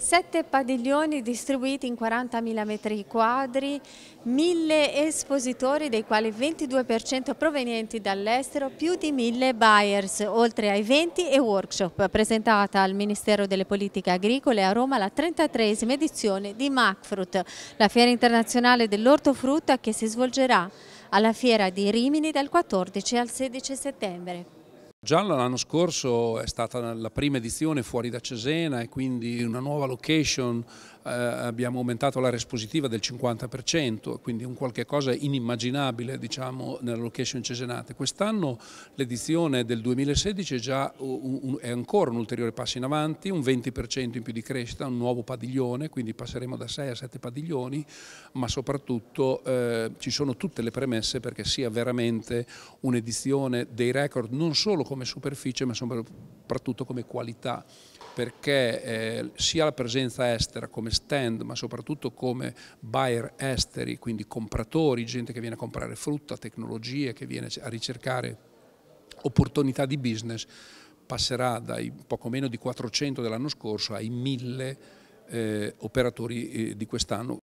sette padiglioni distribuiti in 40.000 metri quadri, mille espositori dei quali 22% provenienti dall'estero, più di mille buyers, oltre ai 20 e workshop presentata al Ministero delle Politiche Agricole a Roma la 33esima edizione di Macfrut, la fiera internazionale dell'ortofrutta che si svolgerà alla fiera di Rimini dal 14 al 16 settembre. Già l'anno scorso è stata la prima edizione fuori da Cesena e quindi una nuova location, eh, abbiamo aumentato l'area espositiva del 50%, quindi un qualche cosa inimmaginabile diciamo, nella location cesenate. Quest'anno l'edizione del 2016 è, già un, è ancora un ulteriore passo in avanti, un 20% in più di crescita, un nuovo padiglione, quindi passeremo da 6 a 7 padiglioni, ma soprattutto eh, ci sono tutte le premesse perché sia veramente un'edizione dei record non solo come superficie ma soprattutto come qualità perché eh, sia la presenza estera come stand ma soprattutto come buyer esteri, quindi compratori, gente che viene a comprare frutta, tecnologie, che viene a ricercare opportunità di business, passerà dai poco meno di 400 dell'anno scorso ai 1000 eh, operatori eh, di quest'anno.